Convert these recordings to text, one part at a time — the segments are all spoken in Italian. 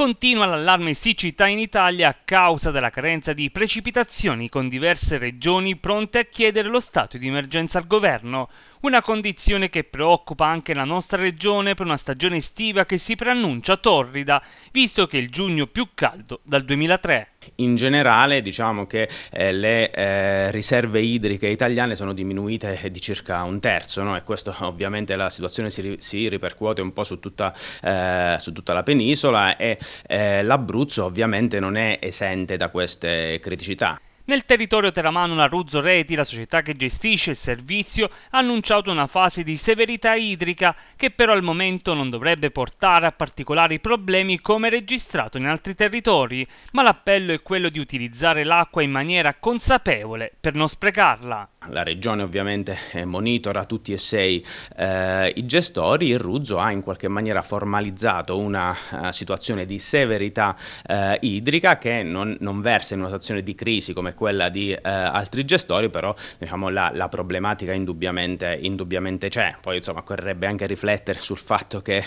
Continua l'allarme siccità in Italia a causa della carenza di precipitazioni con diverse regioni pronte a chiedere lo stato di emergenza al governo. Una condizione che preoccupa anche la nostra regione per una stagione estiva che si preannuncia torrida, visto che è il giugno più caldo dal 2003. In generale diciamo che eh, le eh, riserve idriche italiane sono diminuite eh, di circa un terzo no? e questo ovviamente la situazione si, si ripercuote un po' su tutta, eh, su tutta la penisola e eh, l'Abruzzo ovviamente non è esente da queste criticità. Nel territorio teramano Naruzzo Reti, la società che gestisce il servizio, ha annunciato una fase di severità idrica che però al momento non dovrebbe portare a particolari problemi come registrato in altri territori, ma l'appello è quello di utilizzare l'acqua in maniera consapevole per non sprecarla. La regione ovviamente eh, monitora tutti e sei eh, i gestori, il Ruzzo ha in qualche maniera formalizzato una uh, situazione di severità uh, idrica che non, non, versa in una situazione di crisi come quella di uh, altri gestori, però diciamo, la, la, problematica indubbiamente, indubbiamente c'è. Poi insomma occorrerebbe anche riflettere sul fatto che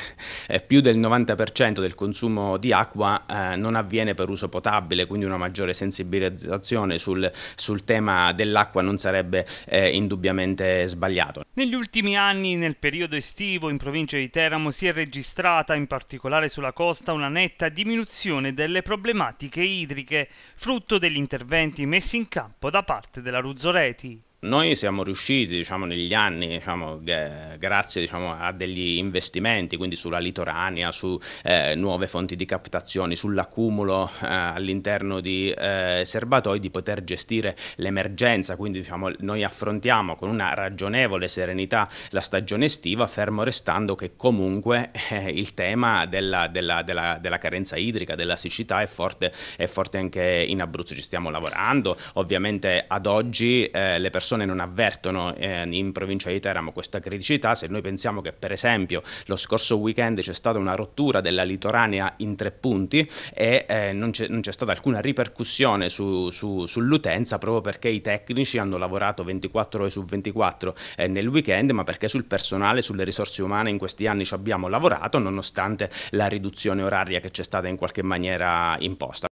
eh, più del 90% del consumo di acqua eh, non avviene per uso potabile, quindi una maggiore sensibilizzazione sul, sul tema dell'acqua non sarebbe assolutamente indubbiamente sbagliato. Negli ultimi anni, nel periodo estivo, in provincia di Teramo si è registrata, in particolare sulla costa, una netta diminuzione delle problematiche idriche, frutto degli interventi messi in campo da parte della Ruzzoreti. Noi siamo riusciti diciamo, negli anni, diciamo, eh, grazie diciamo, a degli investimenti, quindi sulla litorania, su eh, nuove fonti di captazione, sull'accumulo eh, all'interno di eh, serbatoi, di poter gestire l'emergenza. Quindi diciamo, noi affrontiamo con una ragionevole serenità la stagione estiva, fermo restando che comunque eh, il tema della, della, della, della, carenza idrica, della siccità è forte, è forte anche in Abruzzo. Ci stiamo lavorando. Ovviamente ad oggi le persone persone non avvertono eh, in provincia di Teramo questa criticità, se noi pensiamo che per esempio lo scorso weekend c'è stata una rottura della litoranea in tre punti e eh, non, c'è, stata alcuna ripercussione su, su, sull'utenza proprio perché i tecnici hanno lavorato 24 ore su 24 eh, nel weekend, ma perché sul personale, sulle risorse umane in questi anni ci abbiamo lavorato nonostante la riduzione oraria che c'è stata in qualche maniera imposta.